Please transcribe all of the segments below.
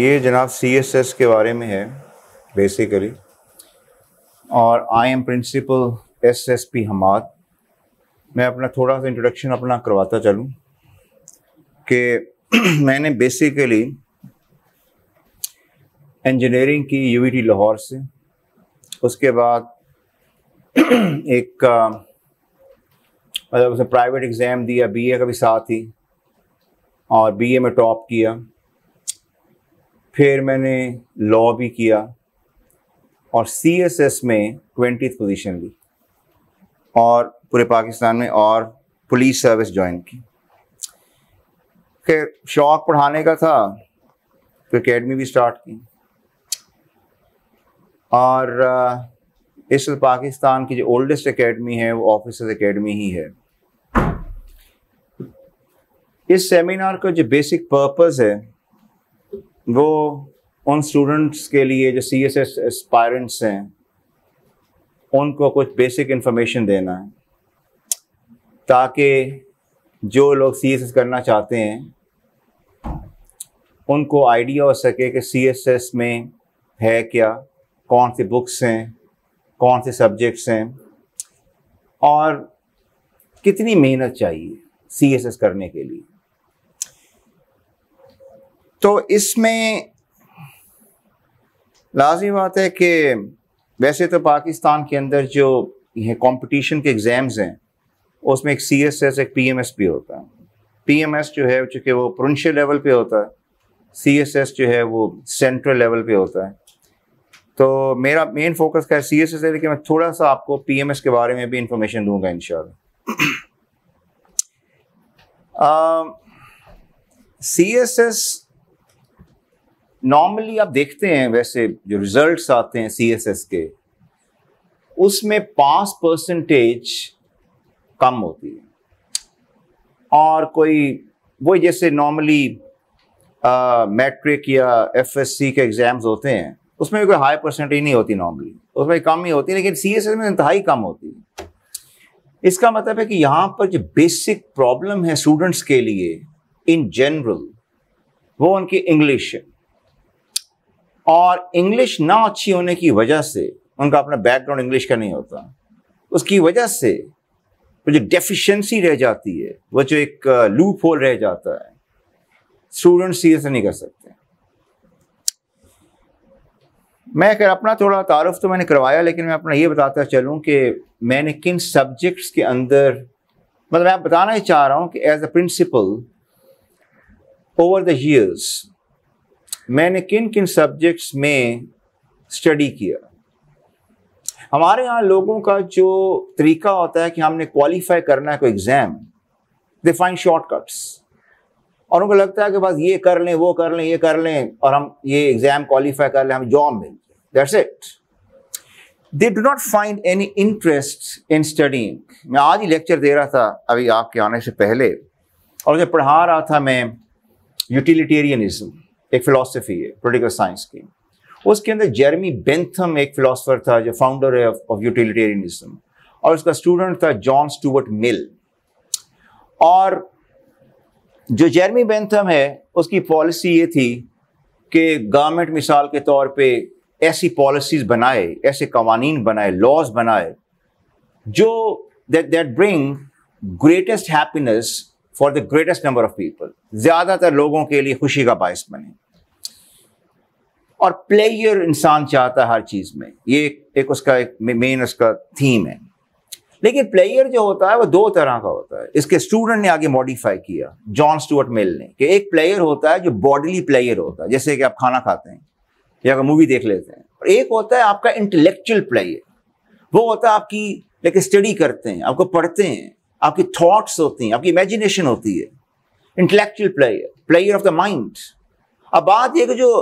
ये जनाब सी S S के बारे में है बेसिकली और I am principal S S P Hammad मैं अपना थोड़ा सा इंट्रोडक्शन अपना करवाता चलूँ कि मैंने बेसिकली इंजीनियरिंग की टी e लाहौर से उसके बाद एक मतलब उसने प्राइवेट एग्ज़ाम दिया बीए का भी साथ ही और बीए में टॉप किया फिर मैंने लॉ भी किया और सी एस एस में ट्वेंटी पोजीशन ली और पूरे पाकिस्तान में और पुलिस सर्विस ज्वाइन की फिर शौक पढ़ाने का था तो एकेडमी भी स्टार्ट की और इस पाकिस्तान की जो ओल्डेस्ट एकेडमी है वो ऑफिसर्स एकेडमी ही है इस सेमिनार का जो बेसिक पर्पस है वो उन स्टूडेंट्स के लिए जो सी एस एस एस्पायरेंट्स हैं उनको कुछ बेसिक इन्फॉर्मेशन देना है ताकि जो लोग सी एस एस करना चाहते हैं उनको आइडिया हो सके कि सी एस एस में है क्या कौन से बुक्स हैं कौन से सब्जेक्ट्स हैं और कितनी मेहनत चाहिए सी एस एस करने के लिए तो इसमें लाजमी बात है कि वैसे तो पाकिस्तान के अंदर जो ये कंपटीशन के एग्ज़ाम्स हैं उसमें एक सी एस एस एक पी एम एस भी होता है पी एम एस जो है चूँकि वो प्रोविंशियल लेवल पे होता है सी एस एस जो है वो सेंट्रल लेवल पे होता है तो मेरा मेन फोकस क्या है सी एस एस है लेकिन मैं थोड़ा सा आपको पी एम एस के बारे में भी इंफॉर्मेशन दूंगा इन सी एस एस नॉर्मली आप देखते हैं वैसे जो रिजल्ट्स आते हैं एस के उसमें पास परसेंटेज कम होती है और कोई वो जैसे नॉर्मली मैट्रिक या सी के एग्ज़ाम्स होते हैं उसमें भी कोई हाई परसेंटेज नहीं होती नॉर्मली उसमें कम ही होती है लेकिन सी एस एस में इंतहाई कम होती है इसका मतलब है कि यहाँ पर जो बेसिक प्रॉब्लम है स्टूडेंट्स के लिए इन जनरल वो उनकी इंग्लिश है और इंग्लिश ना अच्छी होने की वजह से उनका अपना बैकग्राउंड इंग्लिश का नहीं होता उसकी वजह से वो जो डेफिशिएंसी रह जाती है वो जो एक लूप uh, होल रह जाता है स्टूडेंट सीरियस नहीं कर सकते मैं अगर अपना थोड़ा तारफ़ तो मैंने करवाया लेकिन मैं अपना ये बताता चलूँ कि मैंने किन सब्जेक्ट्स के अंदर मतलब मैं बताना ही चाह रहा हूँ कि as a principal over the years मैंने किन किन सब्जेक्ट्स में स्टडी किया हमारे यहाँ लोगों का जो तरीका होता है कि हमने क्वालिफाई करना है कोई एग्ज़ाम दे फाइंड शॉर्टकट्स और उनको लगता है कि बस ये कर लें वो कर लें ये कर लें और हम ये एग्ज़ाम क्वालिफाई कर लें हम जॉब मिल that's it they do not find any interest in studying मैं आज ही लेक्चर दे रहा था अभी आपके आने से पहले और मुझे पढ़ा रहा था मैं यूटिलिटेरियनिज्म एक फिलोसफी है पोलिटिकल साइंस की उसके अंदर जेरमी बेंथम एक फिलोसफर था जो फाउंडर है ऑफ यूटिलिटेरियनिज्म और उसका स्टूडेंट था जॉन स्टूवर्ट मिल और जो जेरमी बेंथम है उसकी पॉलिसी ये थी कि गवर्नमेंट मिसाल के तौर पे ऐसी पॉलिसीज बनाए ऐसे कवानीन बनाए लॉज बनाए जो that that bring greatest happiness for the greatest number of people ज़्यादातर लोगों के लिए खुशी का बायस बने और प्लेयर इंसान चाहता है हर चीज़ में ये एक उसका एक मेन उसका थीम है लेकिन प्लेयर जो होता है वो दो तरह का होता है इसके स्टूडेंट ने आगे मॉडिफाई किया जॉन स्टूअर्ट मिल ने कि एक प्लेयर होता है जो बॉडीली प्लेयर होता है जैसे कि आप खाना खाते हैं या अगर मूवी देख लेते हैं और एक होता है आपका इंटेलेक्चुअल प्लेयर वो होता है आपकी लेकिन स्टडी करते हैं आपको पढ़ते हैं आपकी थॉट्स होती हैं आपकी इमेजिनेशन होती है intellectual pleasure pleasure of the mind अब बात यह कि जो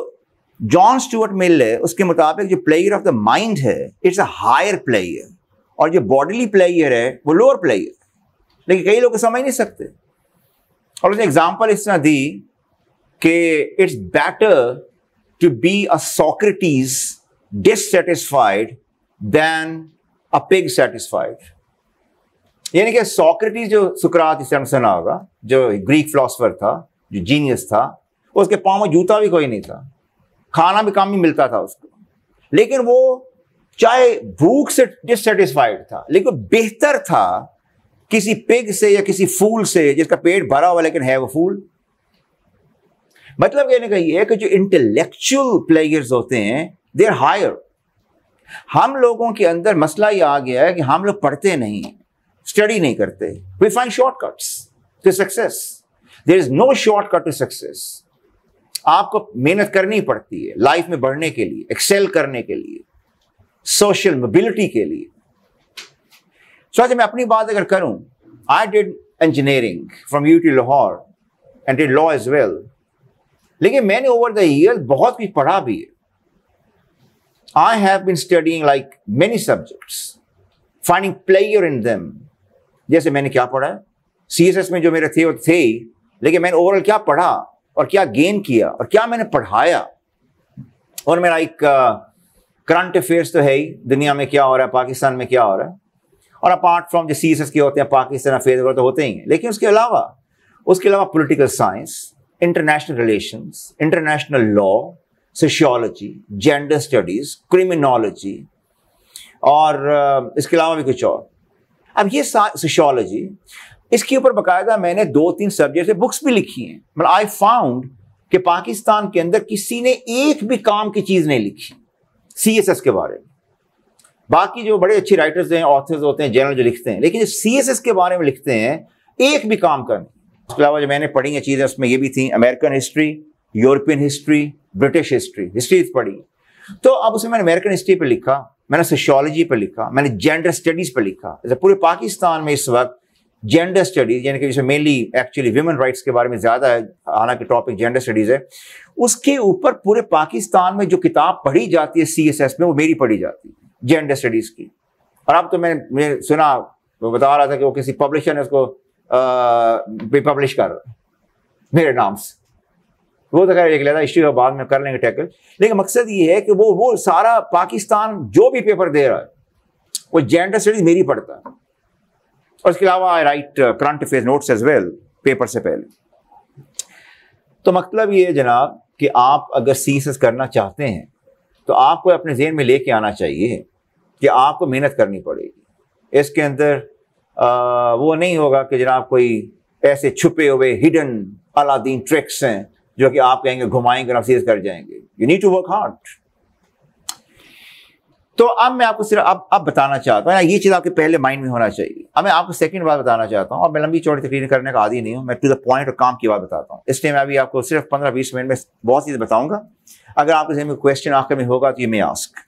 जॉन स्टूअर्ट मिल है उसके मुताबिक जो प्लेयर ऑफ द माइंड है इट्स अ हायर प्लेयर और जो बॉडीली प्लेयर है वो लोअर प्लेयर लेकिन कई लोग समझ नहीं सकते और उसने एग्जाम्पल इस तरह दी कि it's better to be a Socrates dissatisfied than a pig satisfied यानी कि सॉक्रेटिस जो सुकरात इस सुना होगा जो ग्रीक फिलोसफर था जो जीनियस था उसके पाँव में जूता भी कोई नहीं था खाना भी काम भी मिलता था उसको लेकिन वो चाहे भूख से डिससेटिस्फाइड था लेकिन बेहतर था किसी पिग से या किसी फूल से जिसका पेट भरा हुआ लेकिन है वो फूल मतलब कहने का ये है कि जो इंटेलेक्चुअल प्लेयर्स होते हैं दे आर हायर हम लोगों के अंदर मसला ये आ गया है कि हम लोग पढ़ते नहीं स्टडी नहीं करते we find shortcuts to success there is no shortcut to success आपको मेहनत करनी पड़ती है लाइफ में बढ़ने के लिए एक्सेल करने के लिए सोशल मोबिलिटी के लिए सो so, मैं अपनी बात अगर करूं I did engineering from U T Lahore and did law as well लेकिन मैंने ओवर द ईयर बहुत कुछ पढ़ा भी है I have been studying like many subjects finding pleasure in them जैसे मैंने क्या पढ़ा है सी में जो मेरे थे वो थे ही लेकिन मैंने ओवरऑल क्या पढ़ा और क्या गेन किया और क्या मैंने पढ़ाया और मेरा एक करंट अफेयर्स तो है ही दुनिया में क्या हो रहा है पाकिस्तान में क्या हो रहा है और अपार्ट फ्रॉम जो सी के होते हैं पाकिस्तान अफेयर वगैरह तो होते ही हैं लेकिन उसके अलावा उसके अलावा political science international relation international law sociology gender studies criminology और इसके अलावा भी कुछ और अब ये सोशोलॉजी इसके ऊपर बकायदा मैंने दो तीन सब्जेक्ट बुक्स भी लिखी हैं मतलब आई फाउंड कि पाकिस्तान के अंदर किसी ने एक भी काम की चीज़ नहीं लिखी सी एस एस के बारे में बाकी जो बड़े अच्छे राइटर्स हैं ऑथर्स होते हैं जनरल जो लिखते हैं लेकिन जो सी एस एस के बारे में लिखते हैं एक भी काम कर उसके अलावा जो मैंने पढ़ी हैं चीज़ें उसमें ये भी थी American history European history British history history पढ़ी तो अब उसमें मैंने अमेरिकन हिस्ट्री पर लिखा मैंने सोशोलॉजी पर लिखा मैंने जेंडर स्टडीज़ पर लिखा पूरे पाकिस्तान में इस वक्त जेंडर स्टडीज़ यानी कि जिसमें मेनली एक्चुअली वुमेन राइट्स के बारे में ज़्यादा है हालांकि टॉपिक जेंडर स्टडीज़ है उसके ऊपर पूरे पाकिस्तान में जो किताब पढ़ी जाती है सी एस एस में वो मेरी पढ़ी जाती है जेंडर स्टडीज़ की और अब तो मैंने मैं सुना वो बता रहा था कि वो किसी पब्लिशर ने उसको पब्लिश कर मेरे नाम से वो तो खैर एक लहदा इश्यू है बाद में कर लेंगे टैकल लेकिन मकसद ये है कि वो वो सारा पाकिस्तान जो भी पेपर दे रहा है वो जेंडर स्टडीज मेरी पढ़ता है और इसके अलावा I write current affair notes as well paper से पहले तो मतलब ये है जनाब कि आप अगर सी करना चाहते हैं तो आपको अपने जहन में लेके आना चाहिए कि आपको मेहनत करनी पड़ेगी इसके अंदर वो नहीं होगा कि जनाब कोई ऐसे छुपे हुए हिडन अलादीन ट्रिक्स हैं जो कि आप कहेंगे घुमाएंगे नफसीज कर जाएंगे you need to work hard तो अब मैं आपको सिर्फ अब अब बताना चाहता हूँ ये चीज़ आपके पहले माइंड में होना चाहिए अब मैं आपको सेकंड बात बताना चाहता हूँ और मैं लंबी चौड़ी तकरीर करने का आदि नहीं हूँ मैं टू द पॉइंट और काम की बात बताता हूँ इसलिए मैं अभी आपको सिर्फ पंद्रह बीस मिनट में बहुत चीज़ बताऊंगा अगर आपके जहन में क्वेश्चन आखिर में होगा तो ये मैं आस्क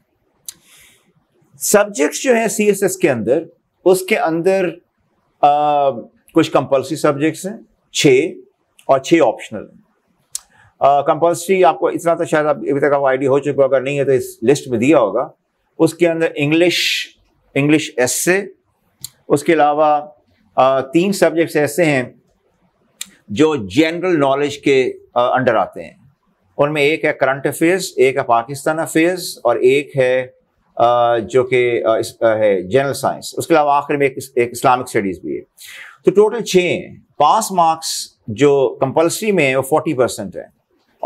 सब्जेक्ट्स जो हैं सी एस एस के अंदर उसके अंदर आ, कुछ कंपल्सरी सब्जेक्ट्स हैं छः और छः ऑप्शनल हैं कंपल्सरी आपको इतना तो शायद अभी तक आपको आइडिया हो चुका अगर नहीं है तो इस लिस्ट में दिया होगा उसके अंदर इंग्लिश इंग्लिश एसे उसके अलावा तीन सब्जेक्ट्स ऐसे हैं जो जनरल नॉलेज के अंडर आते हैं उनमें एक है करंट अफेयर्स एक है पाकिस्तान अफेयर्स और एक है जो कि है जनरल साइंस उसके अलावा आखिर में एक, एक इस्लामिक स्टडीज़ भी है तो टोटल छः हैं पास मार्क्स जो कंपलसरी में है वो फोर्टी परसेंट है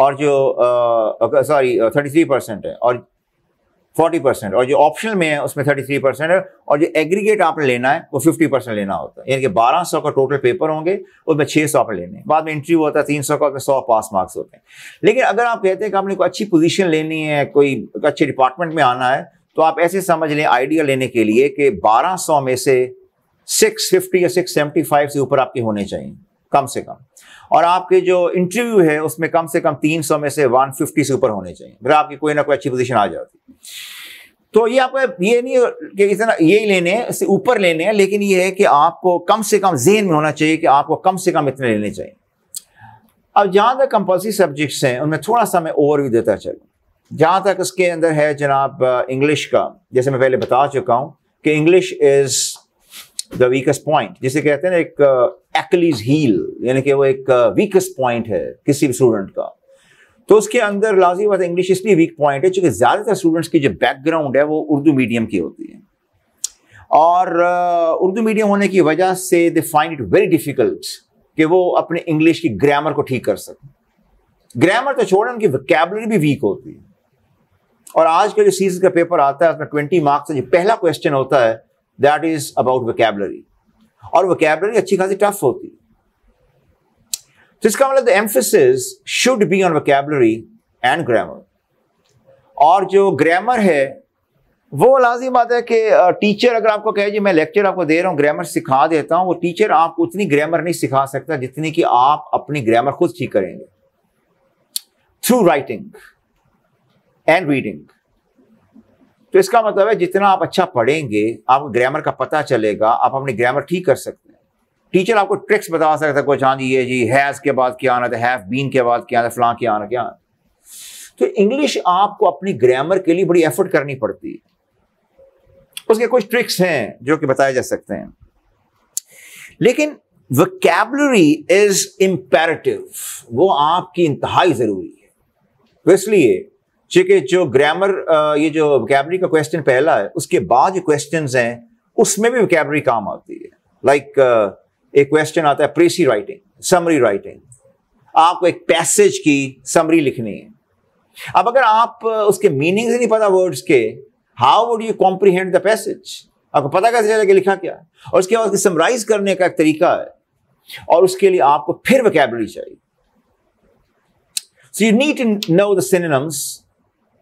और जो सॉरी थर्टी थ्री परसेंट है और फोर्टी परसेंट और जो ऑप्शनल में है उसमें थर्टी थ्री परसेंट है और जो एग्रीगेट आपने लेना है वो फिफ्टी परसेंट लेना होता है यानी कि बारह सौ का टोटल पेपर होंगे उसमें छः सौ आपने लेने बाद में इंटरव्यू होता है तीन सौ का उसमें सौ पास मार्क्स होते हैं लेकिन अगर आप कहते हैं कि आपने कोई अच्छी पोजिशन लेनी है कोई अच्छे डिपार्टमेंट में आना है तो आप ऐसे समझ लें आइडिया लेने के लिए कि बारह सौ में से सिक्स फिफ्टी या सिक्स सेवेंटी फाइव से ऊपर आपके होने चाहिए कम से कम और आपके जो इंटरव्यू है उसमें कम से कम 300 में से 150 से ऊपर होने चाहिए अगर आपकी कोई ना कोई अच्छी पोजीशन आ जाती तो ये आपको ये नहीं कि इतना ये ही लेने हैं इससे ऊपर लेने हैं लेकिन ये है कि आपको कम से कम जेन में होना चाहिए कि आपको कम से कम इतने लेने चाहिए अब जहाँ तक कंपल्सरी सब्जेक्ट्स हैं उनमें थोड़ा सा मैं ओवर भी देता चलूँ जहाँ तक उसके अंदर है जनाब इंग्लिश uh, का जैसे मैं पहले बता चुका हूँ कि English is the weakest point जिसे कहते हैं ना एक एक्लीज uh, हील यानी कि वो एक वीकेस्ट uh, पॉइंट है किसी भी स्टूडेंट का तो उसके अंदर लाजी बात इंग्लिश इसलिए वीक पॉइंट है क्योंकि ज़्यादातर स्टूडेंट्स की जो बैकग्राउंड है वो उर्दू मीडियम की होती है और uh, उर्दू मीडियम होने की वजह से they find it very difficult कि वो अपने इंग्लिश की ग्रामर को ठीक कर सकें ग्रामर तो छोड़ें उनकी वकेबलरी भी वीक होती है और आज का जो सीरीज का पेपर आता है उसमें ट्वेंटी मार्क्स का जो पहला क्वेश्चन होता है दैट इज अबाउट वोकेबलरी और वोकेबलरी अच्छी खासी टफ होती है तो इसका मतलब emphasis should be on vocabulary and grammar और जो ग्रामर है वो लाजिम बात है कि टीचर अगर आपको कहे जी मैं लेक्चर आपको दे रहा हूँ ग्रामर सिखा देता हूँ वो टीचर आपको उतनी ग्रामर नहीं सिखा सकता जितनी कि आप अपनी ग्रामर खुद ठीक करेंगे थ्रू राइटिंग एंड रीडिंग तो इसका मतलब है जितना आप अच्छा पढ़ेंगे आप ग्रामर का पता चलेगा आप अपने ग्रामर ठीक कर सकते हैं टीचर आपको ट्रिक्स बता सकता है कुछ हाँ जी ये जी हैज़ के बाद क्या आना था हैव बीन के बाद क्या आना फ्लां क्या आना क्या आना तो इंग्लिश आपको अपनी ग्रामर के लिए बड़ी एफर्ट करनी पड़ती है उसके कुछ ट्रिक्स हैं जो कि बताए जा सकते हैं लेकिन वकेबलरी इज इम्पेरेटिव वो आपकी इंतहाई ज़रूरी है तो इसलिए चूंकि जो ग्रामर ये जो वैकैबरी का क्वेश्चन पहला है उसके बाद जो क्वेश्चन हैं उसमें भी वैकैबरी काम आती है लाइक like, एक क्वेश्चन आता है प्रेसी राइटिंग समरी राइटिंग आपको एक पैसेज की समरी लिखनी है अब अगर आप उसके मीनिंग से नहीं पता वर्ड्स के how would you comprehend the passage आपको पता कैसे चला कि लिखा क्या और उसके बाद समराइज करने का एक तरीका है और उसके लिए आपको फिर वैकैबरी चाहिए so you need to know the synonyms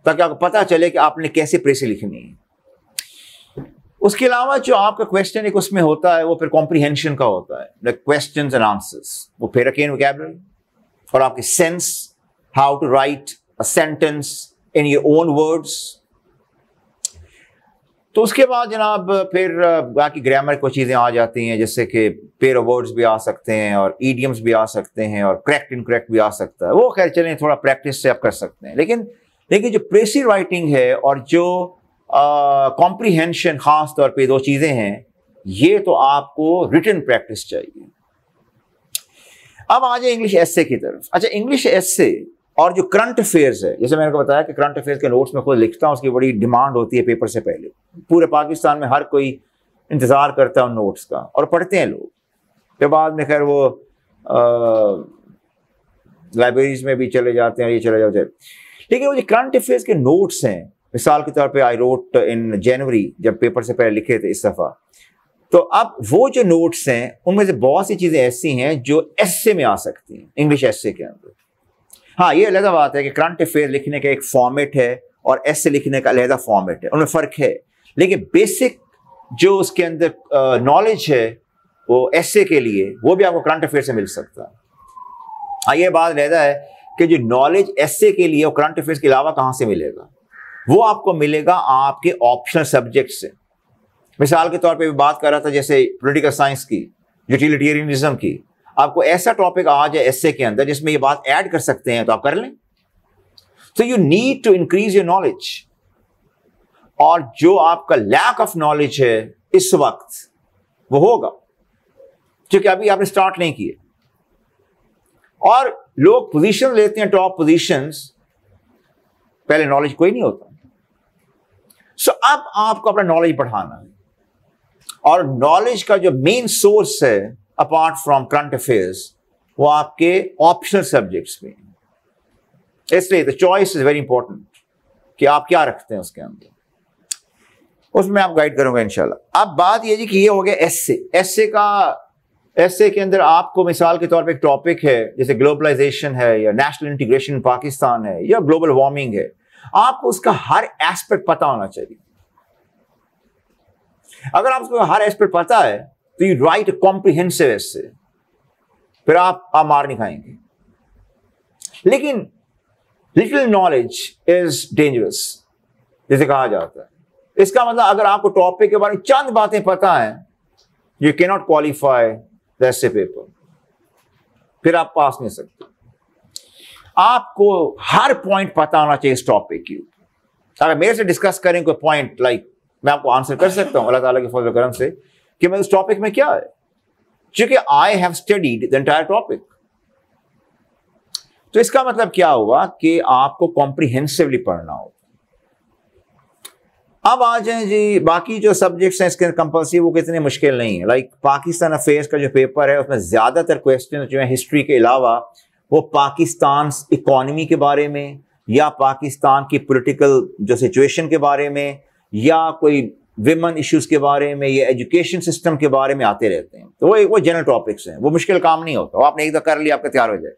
ताकि आपको पता चले कि आपने कैसे प्रेसें लिखनी है उसके अलावा जो आपका क्वेश्चन एक उसमें होता है वो फिर कॉम्प्रीहेंशन का होता है क्वेश्चन एंड आंसर्स वो फिर अकेन वोकेबलरी और आपकी sense how to write a sentence in your own words तो उसके बाद जनाब फिर बाकी ग्रामर को चीज़ें आ जाती हैं जैसे कि पेर ऑफ वर्ड्स भी आ सकते हैं और ईडियम्स भी आ सकते हैं और करेक्ट इनकरेक्ट भी आ सकता है वो खैर चलें थोड़ा प्रैक्टिस से आप कर सकते हैं लेकिन लेकिन जो प्रेसी राइटिंग है और जो कॉम्प्रीहेंशन खास तौर पे दो चीज़ें हैं ये तो आपको रिटर्न प्रैक्टिस चाहिए अब आ जाए इंग्लिश एस की तरफ अच्छा इंग्लिश एस और जो करंट अफेयर्स है जैसे मैंने बताया कि करंट अफेयर्स के नोट्स में खुद लिखता हूँ उसकी बड़ी डिमांड होती है पेपर से पहले पूरे पाकिस्तान में हर कोई इंतज़ार करता है उन नोट्स का और पढ़ते हैं लोग फिर बाद में खैर वो लाइब्रेरीज में भी चले जाते हैं ये चले जाते हैं ठीक है वो जो करंट अफेयर्स के नोट्स हैं मिसाल के तौर पे आई रोट इन जनवरी जब पेपर से पहले लिखे थे इस दफ़ा तो अब वो जो नोट्स हैं उनमें से बहुत सी चीज़ें ऐसी हैं जो एस में आ सकती हैं इंग्लिश एस के अंदर हाँ ये अलहदा बात है कि करंट अफेयर लिखने का एक फॉर्मेट है और एस्से लिखने का अलहदा फॉर्मेट है उनमें फ़र्क है लेकिन बेसिक जो उसके अंदर नॉलेज है वो एस्से के लिए वो भी आपको करंट अफेयर से मिल सकता है हाँ ये बात लहदा है कि जो नॉलेज एसए के लिए और करंट अफेयर्स के अलावा कहां से मिलेगा वो आपको मिलेगा आपके ऑप्शनल सब्जेक्ट से मिसाल के तौर पे भी बात कर रहा था जैसे पोलिटिकल साइंस की यूटिलिटेरियनिज्म की आपको ऐसा टॉपिक आ जाए एसए के अंदर जिसमें ये बात ऐड कर सकते हैं तो आप कर लें so you need to increase your knowledge और जो आपका लैक ऑफ नॉलेज है इस वक्त वो होगा क्योंकि अभी आपने स्टार्ट नहीं किए और लोग पोजीशन लेते हैं टॉप पोजीशंस पहले नॉलेज कोई नहीं होता सो so, अब आपको अपना नॉलेज बढ़ाना है और नॉलेज का जो मेन सोर्स है अपार्ट फ्रॉम करंट अफेयर्स वो आपके ऑप्शनल सब्जेक्ट्स में इसलिए the choice is very important कि आप क्या रखते हैं उसके अंदर उसमें आप गाइड करूंगा इंशाल्लाह अब बात ये जी कि ये हो गया एस से एस का ऐसे के अंदर आपको मिसाल के तौर पे एक टॉपिक है जैसे ग्लोबलाइजेशन है या नेशनल इंटीग्रेशन पाकिस्तान है या ग्लोबल वार्मिंग है आपको उसका हर एस्पेक्ट पता होना चाहिए अगर आपको हर एस्पेक्ट पता है तो यू राइट कॉम्प्रिहेंसिव ऐसे फिर आप, आप मार नहीं खाएंगे लेकिन लिटिल नॉलेज इज डेंजरस जैसे कहा जाता है इसका मतलब अगर आपको टॉपिक के बारे में चंद बातें पता है यू कैनॉट क्वालिफाई वैसे पेपर फिर आप पास नहीं सकते आपको हर पॉइंट पता होना चाहिए इस टॉपिक के ऊपर अगर मेरे से डिस्कस करें कोई पॉइंट लाइक मैं आपको आंसर कर सकता हूं अल्लाह ताला के फजल करम से कि मैं उस टॉपिक में क्या है क्योंकि I have studied the entire topic तो इसका मतलब क्या हुआ कि आपको कॉम्प्रिहेंसिवली पढ़ना होगा अब आ जाए जी बाकी जो सब्जेक्ट्स हैं इसके कंपल्सिव वो कितने मुश्किल नहीं है लाइक पाकिस्तान अफेयर्स का जो पेपर है उसमें ज़्यादातर क्वेश्चन जो है हिस्ट्री के अलावा वो पाकिस्तान इकॉनमी के बारे में या पाकिस्तान की पॉलिटिकल जो सिचुएशन के बारे में या कोई विमेन इश्यूज के बारे में या एजुकेशन सिस्टम के बारे में आते रहते हैं तो वो वो जनरल टॉपिक्स हैं वो मुश्किल काम नहीं होता वो आपने एक दफ़ा कर लिया आपका तैयार हो जाए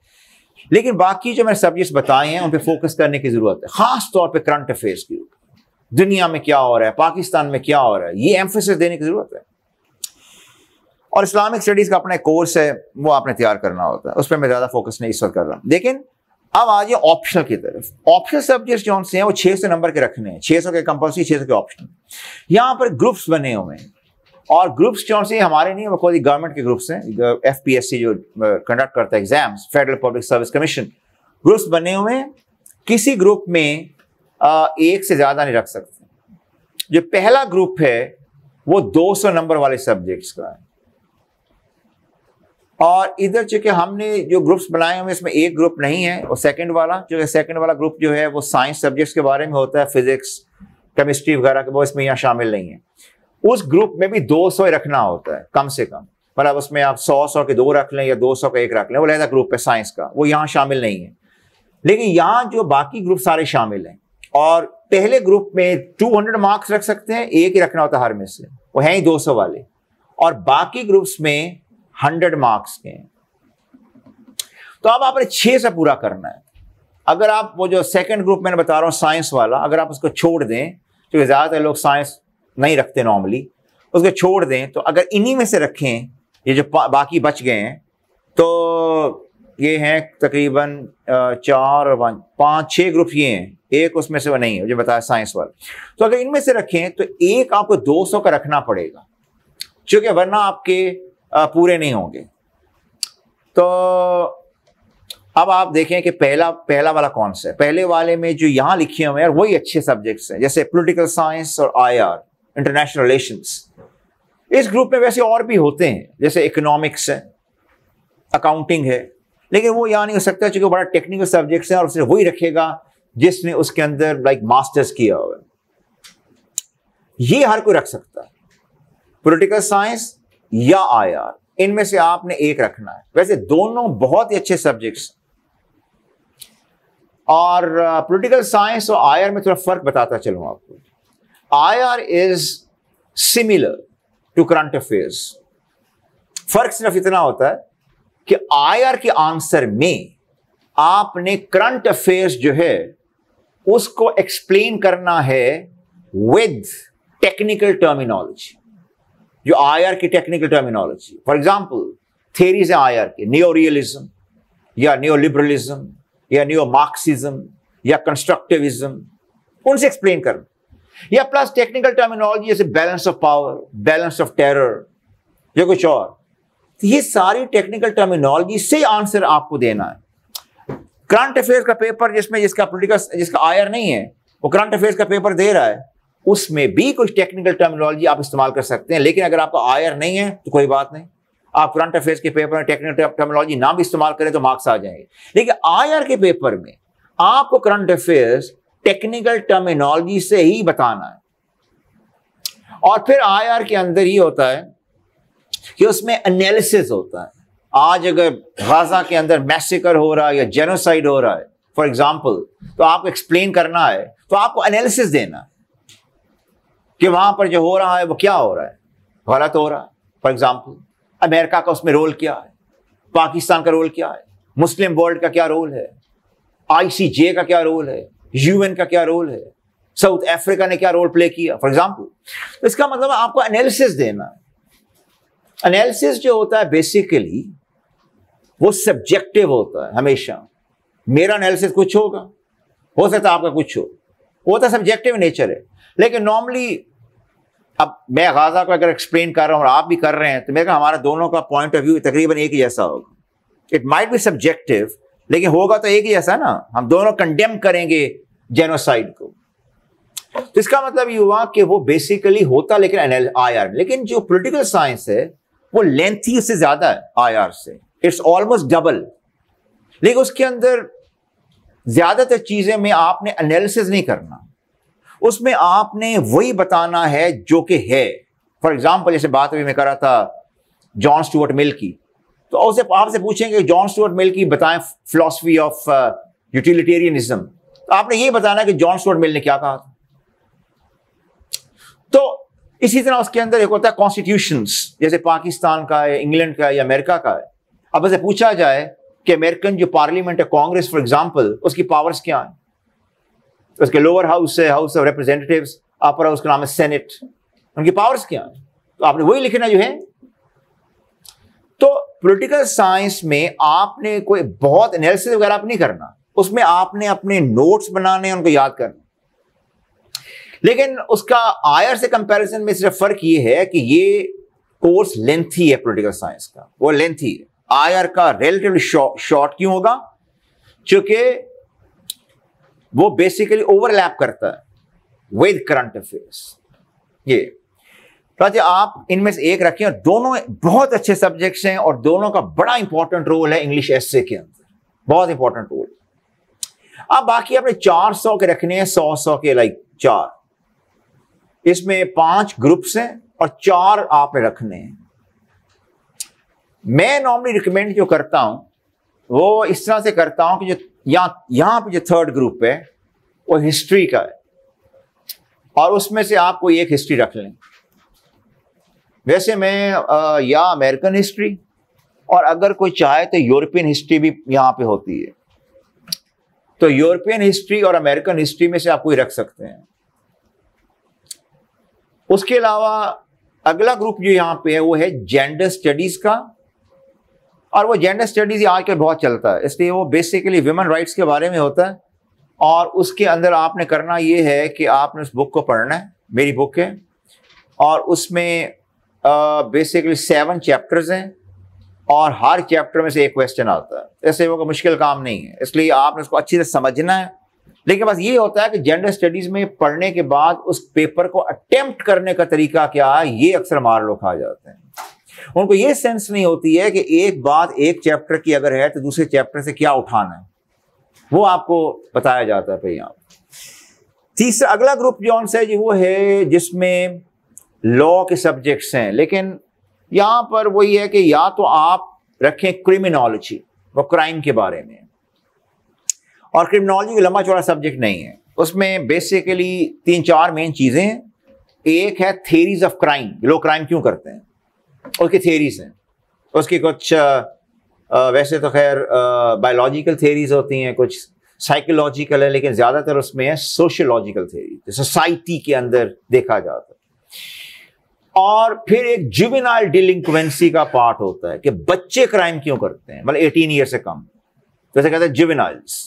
लेकिन बाकी जो मैंने सब्जेक्ट्स बताए हैं उन पर फोकस करने की ज़रूरत है ख़ास तौर पर करंट अफेयर्स के ऊपर दुनिया में क्या हो रहा है पाकिस्तान में क्या हो रहा है ये एम्फोसिस देने की ज़रूरत है और इस्लामिक स्टडीज़ का अपना कोर्स है वो आपने तैयार करना होता है उस पर मैं ज़्यादा फोकस नहीं इस वक्त कर रहा हूँ लेकिन अब आ जाए ऑप्शनल की तरफ ऑप्शनल सब्जेक्ट जो से हैं वो सौ नंबर के रखने हैं सौ के कंपल्सरी सौ के ऑप्शन यहाँ पर ग्रुप्स बने हुए हैं और ग्रुप्स जो से हमारे नहीं कोई गवर्नमेंट के ग्रुप्स हैं एफ पी एस सी जो कंडक्ट करता है exams Federal Public Service Commission groups बने हुए हैं किसी ग्रुप में एक से ज़्यादा नहीं रख सकते जो पहला ग्रुप है वो 200 नंबर वाले सब्जेक्ट्स का है और इधर चूंकि हमने जो ग्रुप्स बनाए हुए इसमें एक ग्रुप नहीं है और सेकंड वाला जो सेकंड वाला ग्रुप जो है वो साइंस सब्जेक्ट्स के बारे में होता है फिजिक्स केमिस्ट्री वगैरह के वो इसमें यहाँ शामिल नहीं है उस ग्रुप में भी 200 रखना होता है कम से कम मतलब उसमें आप 100 सौ के दो रख लें या सौ का एक रख लें वो लहदा ग्रुप है साइंस का वो यहाँ शामिल नहीं है लेकिन यहाँ जो बाकी ग्रुप सारे शामिल हैं और पहले ग्रुप में 200 मार्क्स रख सकते हैं एक ही रखना होता हर में से वो हैं ही 200 वाले और बाकी ग्रुप्स में 100 मार्क्स के हैं तो अब आपने छह से पूरा करना है अगर आप वो जो सेकंड ग्रुप मैंने बता रहा हूँ साइंस वाला अगर आप उसको छोड़ दें क्योंकि ज़्यादातर लोग साइंस नहीं रखते नॉर्मली उसको छोड़ दें तो अगर इन्हीं में से रखें ये जो बाकी बच गए हैं तो ये हैं तकरीबन चार और पाँच छः ग्रुप ये हैं एक उसमें से वो नहीं है जो बताया साइंस वाला तो अगर इनमें से रखें तो एक आपको 200 का रखना पड़ेगा क्योंकि वरना आपके पूरे नहीं होंगे तो अब आप देखें कि पहला पहला वाला कौन सा है पहले वाले में जो यहाँ लिखे हुए हैं वही अच्छे सब्जेक्ट्स हैं जैसे पोलिटिकल साइंस और आई इंटरनेशनल रिलेशंस इस ग्रुप में वैसे और भी होते हैं जैसे इकोनॉमिक्स है अकाउंटिंग है लेकिन वो यहाँ नहीं हो सकता चूंकि बड़ा टेक्निकल सब्जेक्ट है और उसे वही रखेगा जिसने उसके अंदर लाइक मास्टर्स किया हुआ ये हर कोई रख सकता है पोलिटिकल साइंस या आई आर इनमें से आपने एक रखना है वैसे दोनों बहुत ही अच्छे सब्जेक्ट्स और पोलिटिकल uh, साइंस और आई आर में थोड़ा फर्क बताता चलू आपको I R is similar to current affairs फर्क सिर्फ इतना होता है कि आयर के आंसर में आपने करंट अफेयर्स जो है उसको एक्सप्लेन करना है विद टेक्निकल टर्मिनोलॉजी जो आयर की technical terminology for example theories है आयर के नियो रियलिज्म या नियो लिबरलिज्म या नियो मार्क्सिज्म या कंस्ट्रक्टिविज्म उनसे एक्सप्लेन करना या प्लस टेक्निकल टर्मिनोलॉजी जैसे balance of power balance of terror या कुछ और तो ये सारी टेक्निकल टर्मिनोलॉजी से आंसर आपको देना है करंट अफेयर का पेपर जिसमें जिसका पोलिटिकल जिसका आयर नहीं है वो करंट अफेयर का पेपर दे रहा है उसमें भी कुछ टेक्निकल टर्मिनोलॉजी आप इस्तेमाल कर सकते हैं लेकिन अगर आपका आयर नहीं है तो कोई बात नहीं आप करंट अफेयर्स के पेपर में टेक्निकल टर्मिनोलॉजी ना भी इस्तेमाल करें तो मार्क्स आ जाएंगे लेकिन आयर के पेपर में आपको करंट अफेयर्स टेक्निकल टर्मिनोलॉजी से ही बताना है और फिर आईआर के अंदर ही होता है कि उसमें एनालिसिस होता है आज अगर गाजा के अंदर मैसेकर हो रहा है या जेनोसाइड हो रहा है फॉर एग्जाम्पल तो आपको एक्सप्लेन करना है तो आपको एनालिसिस देना है कि वहां पर जो हो रहा है वो क्या हो रहा है गलत हो रहा है फॉर एग्जाम्पल अमेरिका का उसमें रोल क्या है पाकिस्तान का रोल क्या है मुस्लिम वर्ल्ड का क्या रोल है आई का क्या रोल है यूएन का क्या रोल है साउथ अफ्रीका ने क्या रोल प्ले किया फॉर एग्जाम्पल इसका मतलब आपको एनालिसिस देना है एनालिसिस जो होता है बेसिकली वो सब्जेक्टिव होता है हमेशा मेरा एनालिसिस कुछ होगा हो सकता है आपका कुछ हो वो तो सब्जेक्टिव नेचर है लेकिन नॉर्मली अब मैं गाजा को अगर एक्सप्लेन कर रहा हूँ और आप भी कर रहे हैं तो मेरे का हमारा दोनों का पॉइंट ऑफ व्यू तकरीबन एक ही जैसा होगा इट माइट बी सब्जेक्टिव लेकिन होगा तो एक ही जैसा ना हम दोनों कंडेम करेंगे जेनोसाइड को तो इसका मतलब ये हुआ कि वो बेसिकली होता लेकिन आई आर लेकिन जो पोलिटिकल साइंस है वो लेंथ ही उससे ज्यादा है आईआर से इट्स ऑलमोस्ट डबल लेकिन उसके अंदर ज्यादातर चीजें में आपने एनालिसिस नहीं करना उसमें आपने वही बताना है जो कि है फॉर एग्जाम्पल जैसे बात अभी मैं कर रहा था जॉन स्टूअर्ट मिल की तो उसे आपसे पूछेंगे जॉन स्टूअर्ट मिल की बताएं फिलोसफी ऑफ यूटिलिटेरियनिज्म आपने ये बताना कि जॉन स्टूअर्ट मिल ने क्या कहा था तो इसी तरह उसके अंदर एक होता है कॉन्स्टिट्यूशन जैसे पाकिस्तान का है इंग्लैंड का है या अमेरिका का है अब ऐसे पूछा जाए कि अमेरिकन जो पार्लियामेंट है कांग्रेस फॉर एग्जाम्पल उसकी पावर्स क्या हैं उसके लोअर हाउस है house of representative upper house का नाम है सेनेट उनकी पावर्स क्या हैं तो आपने वही लिखना जो है तो पोलिटिकल साइंस में आपने कोई बहुत एनालिसिस वगैरह आप नहीं करना उसमें आपने अपने नोट्स बनाने उनको याद करना लेकिन उसका आयर से कंपैरिजन में सिर्फ फर्क ये है कि ये कोर्स लेंथी है पोलिटिकल साइंस का वो लेंथी है आयर का रिलेटिवली शॉर्ट क्यों होगा क्योंकि वो बेसिकली ओवरलैप करता है विद करंट अफेयर्स ये राजे तो आप इनमें से एक रखिए और दोनों बहुत अच्छे सब्जेक्ट्स हैं और दोनों का बड़ा इंपॉर्टेंट रोल है इंग्लिश एसए के अंदर बहुत इंपॉर्टेंट रोल अब बाकी आपने 400 के रखने हैं 100 100 के लाइक चार इसमें पांच ग्रुप्स हैं और चार आपने रखने हैं मैं नॉर्मली रिकमेंड जो करता हूं वो इस तरह से करता हूं कि जो यहाँ यहां पर जो थर्ड ग्रुप है वो हिस्ट्री का है और उसमें से आप कोई एक हिस्ट्री रख लें वैसे मैं आ, या अमेरिकन हिस्ट्री और अगर कोई चाहे तो यूरोपियन हिस्ट्री भी यहां पे होती है तो यूरोपियन हिस्ट्री और अमेरिकन हिस्ट्री में से आप कोई रख सकते हैं उसके अलावा अगला ग्रुप जो यहाँ पे है वो है जेंडर स्टडीज़ का और वो जेंडर स्टडीज़ आजकल बहुत चलता है इसलिए वो बेसिकली वुमेन राइट्स के बारे में होता है और उसके अंदर आपने करना ये है कि आपने उस बुक को पढ़ना है मेरी बुक है और उसमें बेसिकली सेवन चैप्टर्स हैं और हर चैप्टर में से एक क्वेश्चन आता है ऐसे वो मुश्किल काम नहीं है इसलिए आपने उसको अच्छे से समझना है लेकिन बस ये होता है कि जेंडर स्टडीज में पढ़ने के बाद उस पेपर को अटेम्प्ट करने का तरीका क्या है ये अक्सर मार लोग खा जाते हैं उनको ये सेंस नहीं होती है कि एक बात एक चैप्टर की अगर है तो दूसरे चैप्टर से क्या उठाना है वो आपको बताया जाता है भाई यहाँ तीसरा अगला ग्रुप जो है जी वो है जिसमें लॉ के सब्जेक्ट्स हैं लेकिन यहाँ पर वही है कि या तो आप रखें क्रिमिनोलॉजी वो क्राइम के बारे में और क्रिमिनोलॉजी लंबा चौड़ा सब्जेक्ट नहीं है उसमें बेसिकली तीन चार मेन चीज़ें हैं एक है थेरीज ऑफ क्राइम लोग क्राइम क्यों करते हैं उसकी थेरीज हैं उसकी कुछ आ, वैसे तो खैर बायोलॉजिकल थेरीज होती हैं कुछ साइकोलॉजिकल है लेकिन ज़्यादातर उसमें है सोशोलॉजिकल थेरी सोसाइटी के अंदर देखा जाता है और फिर एक जुबिनाइल डिलिंक्वेंसी का पार्ट होता है कि बच्चे क्राइम क्यों करते हैं मतलब एटीन ईयर से कम जैसे कहते हैं जुबिनाइल्स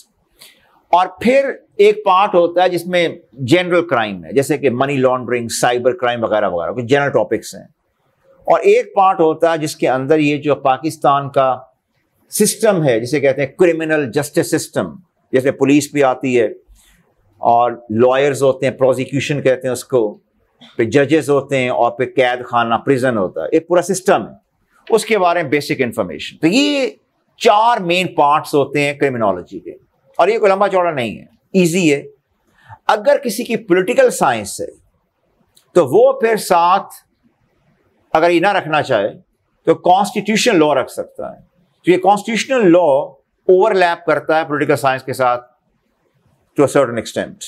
और फिर एक पार्ट होता है जिसमें जनरल क्राइम है जैसे कि मनी लॉन्ड्रिंग साइबर क्राइम वगैरह वगैरह कुछ जनरल टॉपिक्स हैं और एक पार्ट होता है जिसके अंदर ये जो पाकिस्तान का सिस्टम है जिसे कहते हैं क्रिमिनल जस्टिस सिस्टम जैसे पुलिस भी आती है और लॉयर्स होते हैं प्रोसिक्यूशन कहते हैं उसको फिर जजेस होते हैं और फिर कैद खाना प्रिजन होता है एक पूरा सिस्टम है उसके बारे में बेसिक इन्फॉर्मेशन तो ये चार मेन पार्ट्स होते हैं क्रिमिनोलॉजी के और ये कोई लंबा चौड़ा नहीं है ईजी है अगर किसी की पोलिटिकल साइंस है तो वो फिर साथ अगर ये ना रखना चाहे तो कॉन्स्टिट्यूशनल लॉ रख सकता है तो ये कॉन्स्टिट्यूशनल लॉ ओवरलैप करता है पोलिटिकल साइंस के साथ टू अ सर्टन एक्सटेंट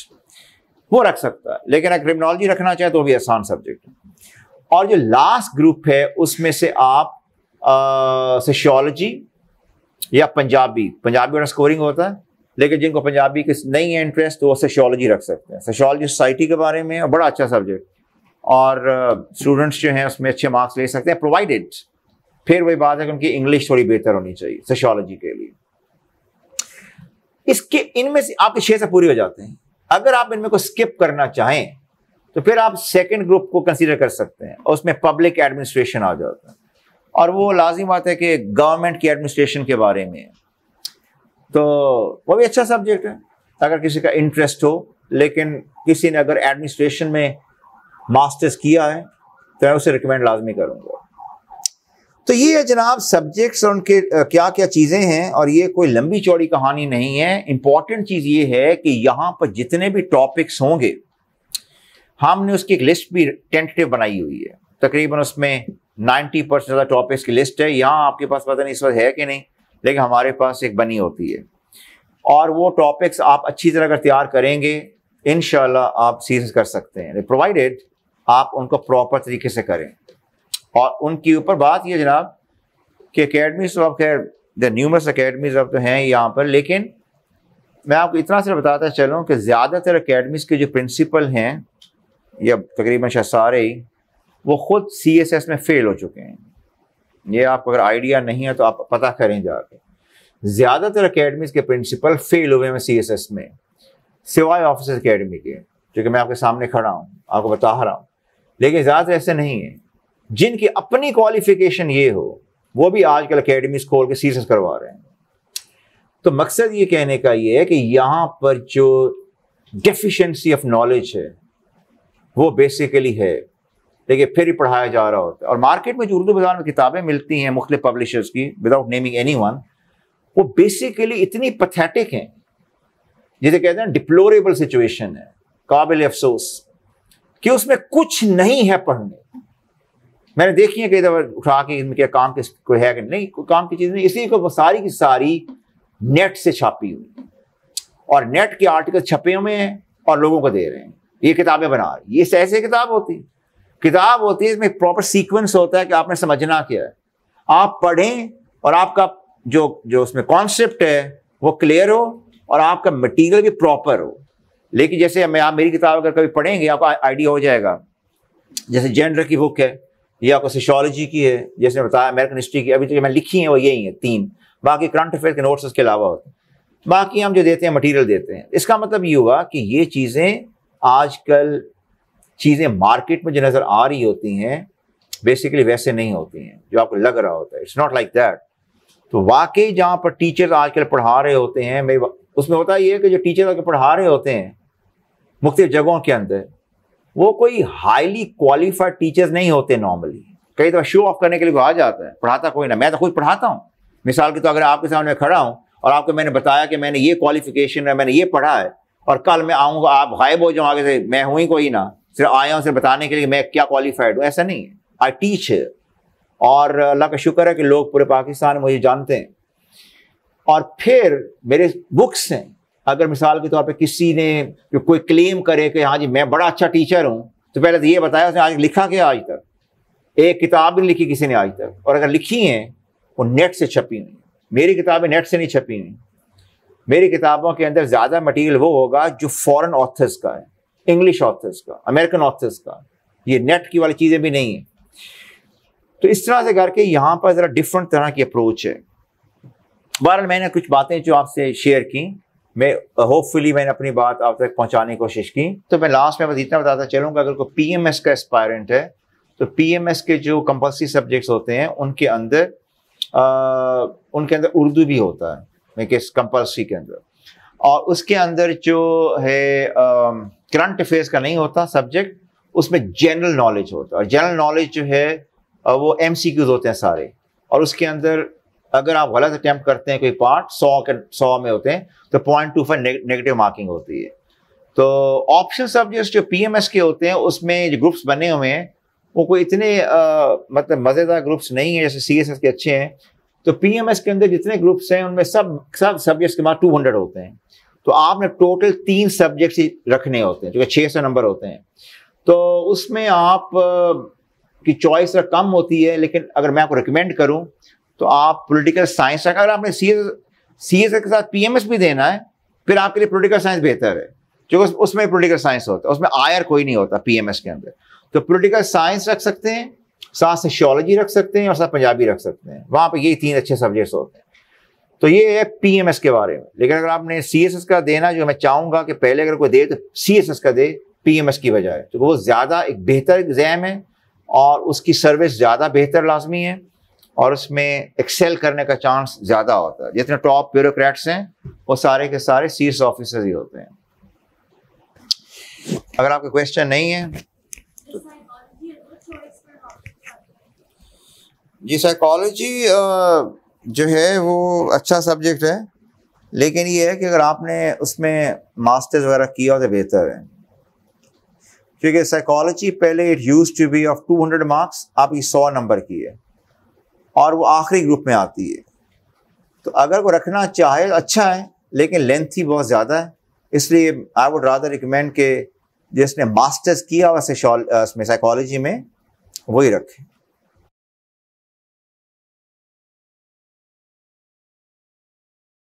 वो रख सकता है लेकिन अगर क्रिमिनोलॉजी रखना चाहे तो भी आसान सब्जेक्ट है और जो लास्ट ग्रुप है उसमें से आप सोशियोलॉजी या पंजाबी पंजाबी वाला स्कोरिंग होता है लेकिन जिनको पंजाबी की नहीं है इंटरेस्ट तो वो सोशोलॉजी रख सकते हैं सोशोलॉजी सोसाइटी के बारे में बड़ा अच्छा सब्जेक्ट और स्टूडेंट्स uh, जो हैं उसमें अच्छे मार्क्स ले सकते हैं प्रोवाइडेड फिर वही बात है कि उनकी इंग्लिश थोड़ी बेहतर होनी चाहिए सोशोलॉजी के लिए इसके इनमें से आपके छः से पूरे हो जाते हैं अगर आप इनमें को स्किप करना चाहें तो फिर आप सेकेंड ग्रुप को कंसिडर कर सकते हैं और उसमें पब्लिक एडमिनिस्ट्रेशन आ जाता है और वो लाजिम बात है कि गवर्नमेंट की एडमिनिस्ट्रेशन के बारे में तो वो भी अच्छा सब्जेक्ट है अगर किसी का इंटरेस्ट हो लेकिन किसी ने अगर एडमिनिस्ट्रेशन में मास्टर्स किया है तो मैं उसे रिकमेंड लाजमी करूंगा तो ये है जनाब सब्जेक्ट्स और उनके क्या क्या चीज़ें हैं और ये कोई लंबी चौड़ी कहानी नहीं है इंपॉर्टेंट चीज़ ये है कि यहां पर जितने भी टॉपिक्स होंगे हमने उसकी एक लिस्ट भी टेंटेटिव बनाई हुई है तकरीबन उसमें 90 परसेंट ज़्यादा टॉपिक्स की लिस्ट है यहां आपके पास पता नहीं इस वक्त है कि नहीं लेकिन हमारे पास एक बनी होती है और वो टॉपिक्स आप अच्छी तरह अगर तैयार करेंगे इन आप सीज कर सकते हैं प्रोवाइडेड आप उनको प्रॉपर तरीके से करें और उनके ऊपर बात यह जनाब कि अकेडमीज तो आप खैर द न्यूमरस अकेडमीज अब तो हैं यहाँ पर लेकिन मैं आपको इतना सिर्फ बताता चलूँ कि ज़्यादातर अकेडमीज़ के जो प्रिंसिपल हैं या तकरीबन शायद सारे ही वो ख़ुद सी एस एस में फ़ेल हो चुके हैं ये आपको अगर आइडिया नहीं है तो आप पता करें जाके ज़्यादातर अकेडमीज़ के प्रिंसिपल फेल हुए हैं सी में सिवाय ऑफिस अकेडमी के क्योंकि मैं आपके सामने खड़ा हूँ आपको बता रहा हूँ लेकिन ज़्यादातर ऐसे नहीं है जिनकी अपनी क्वालिफिकेशन ये हो वो भी आजकल अकेडमीज खोल के सीजन करवा रहे हैं तो मकसद ये कहने का ये है कि यहाँ पर जो डेफिशिएंसी ऑफ नॉलेज है वो बेसिकली है लेकिन फिर ही पढ़ाया जा रहा होता है और मार्केट में जो उर्दू बाजार में किताबें मिलती हैं मुख्तु पब्लिशर्स की विदाउट नेमिंग एनी वन वो बेसिकली इतनी पथेटिक हैं जिसे कहते हैं डिप्लोरेबल सिचुएशन है काबिल अफसोस कि उसमें कुछ नहीं है पढ़ने मैंने देखी है कई दफ़ा उठा के इनके काम के कोई है कि नहीं कोई काम की चीज़ नहीं इसी को सारी की सारी नेट से छापी हुई और नेट के आर्टिकल छपे हुए हैं और लोगों को दे रहे हैं ये किताबें बना रही ये ऐसे किताब होती है किताब होती है इसमें प्रॉपर सीक्वेंस होता है कि आपने समझना क्या है आप पढ़ें और आपका जो जो उसमें कॉन्सेप्ट है वो क्लियर हो और आपका मटेरियल भी प्रॉपर हो लेकिन जैसे मैं आप मेरी किताब अगर कभी पढ़ेंगे आपको आइडिया हो जाएगा जैसे जेंडर की बुक है या आपको सोशोलॉजी की है जैसे बताया अमेरिकन हिस्ट्री की अभी तो मैं लिखी है वो यही है तीन बाकी करंट अफेयर के नोट्स उसके अलावा होते हैं बाकी हम जो देते हैं मटेरियल देते हैं इसका मतलब ये हुआ कि ये चीज़ें आजकल चीज़ें मार्केट में जो नज़र आ रही होती हैं बेसिकली वैसे नहीं होती हैं जो आपको लग रहा होता है इट्स नॉट लाइक दैट तो वाकई जहाँ पर टीचर्स आजकल पढ़ा रहे होते हैं मेरी उसमें होता ये है कि जो टीचर आगे पढ़ा रहे होते हैं मुख्तु जगहों के अंदर वो कोई हाईली क्वालिफाइड टीचर्स नहीं होते नॉर्मली कई दफ़ा शो ऑफ करने के लिए आ जाता है पढ़ाता कोई ना मैं तो खुद पढ़ाता हूँ मिसाल के तो अगर आपके सामने खड़ा हूँ और आपको मैंने बताया कि मैंने ये क्वालिफिकेशन है मैंने ये पढ़ा है और कल मैं आऊँगा आप गायब हो जाओ आगे से मैं हूँ ही कोई ना सिर्फ आया हूँ बताने के लिए मैं क्या क्वालिफाइड हूँ ऐसा नहीं है आई टीच और अल्लाह का शुक्र है कि लोग पूरे पाकिस्तान में मुझे जानते हैं और फिर मेरे बुक्स हैं अगर मिसाल के तौर पर किसी ने जो कोई क्लेम करे कि हाँ जी मैं बड़ा अच्छा टीचर हूँ तो पहले तो ये बताया उसने आज लिखा क्या आज तक एक किताब भी लिखी किसी ने आज तक और अगर लिखी हैं वो नेट से छपी हुई मेरी किताबें नेट से नहीं छपी हुई मेरी किताबों के अंदर ज़्यादा मटीरियल वो होगा जो फॉरेन ऑथर्स का है इंग्लिश ऑथर्स का अमेरिकन ऑथर्स का ये नेट की वाली चीज़ें भी नहीं है तो इस तरह से करके यहाँ पर ज़रा डिफरेंट तरह की अप्रोच है बहरहाल मैंने कुछ बातें जो आपसे शेयर की मैं होपफुली uh, मैंने अपनी बात आप तक पहुंचाने की कोशिश की तो मैं लास्ट में बस इतना बताता चलूँगा अगर कोई पीएमएस का एस्पायरेंट है तो पीएमएस के जो कंपल्सरी सब्जेक्ट्स होते हैं उनके अंदर आ, uh, उनके अंदर उर्दू भी होता है कंपल्सरी के अंदर और उसके अंदर जो है करंट अफेयर्स का नहीं होता सब्जेक्ट उसमें जनरल नॉलेज होता है और जनरल नॉलेज जो है वो एम होते हैं सारे और उसके अंदर अगर आप गलत अटैम्प्ट करते हैं कोई पार्ट सौ के सौ में होते हैं तो point two five negative marking होती है तो ऑप्शन सब्जेक्ट जो पी के होते हैं उसमें जो ग्रुप्स बने हुए हैं वो कोई इतने आ, मतलब मज़ेदार ग्रुप्स नहीं है जैसे सी के अच्छे हैं तो पीएमएस के अंदर जितने ग्रुप्स हैं उनमें सब सब सब्जेक्ट्स के बाद टू हंड्रेड होते हैं तो आपने टोटल तीन सब्जेक्ट्स ही रखने होते हैं जो कि सौ नंबर होते हैं तो उसमें आप की चॉइस कम होती है लेकिन अगर मैं आपको रिकमेंड करूं तो आप पोलिटिकल साइंस अगर आपने सी एस के साथ पी भी देना है फिर आपके लिए पोलिटिकल साइंस बेहतर है क्योंकि उसमें पोलिटिकल साइंस होता है उसमें आयर कोई नहीं होता पीएमएस के अंदर तो पोलिटिकल साइंस रख सकते हैं साथ सोशियोलॉजी रख सकते हैं और साथ पंजाबी रख सकते हैं वहाँ पर ये तीन अच्छे सब्जेक्ट्स होते हैं तो ये है पीएमएस के बारे में लेकिन अगर आपने सीएसएस का देना जो मैं चाहूँगा कि पहले अगर कोई दे तो सीएसएस का दे पीएमएस की बजाय तो वो ज़्यादा एक बेहतर एग्ज़ाम है और उसकी सर्विस ज़्यादा बेहतर लाजमी है और उसमें एक्सेल करने का चांस ज़्यादा होता है जितने टॉप ब्यूरोक्रेट्स हैं वो सारे के सारे एस ऑफिसर्स ही होते हैं अगर आपका क्वेश्चन नहीं है तो जी साइकोलॉजी जो है वो अच्छा सब्जेक्ट है लेकिन ये है कि अगर आपने उसमें मास्टर्स वगैरह किया तो बेहतर है क्योंकि साइकोलॉजी पहले it used to be of 200 marks आपकी 100 नंबर की है और वो आखिरी ग्रुप में आती है तो अगर वो रखना चाहे तो अच्छा है लेकिन लेंथ ही बहुत ज़्यादा है इसलिए आई वुड रादर रिकमेंड के जिसने मास्टर्स किया वैसे उसमें साइकोलॉजी में वही रखें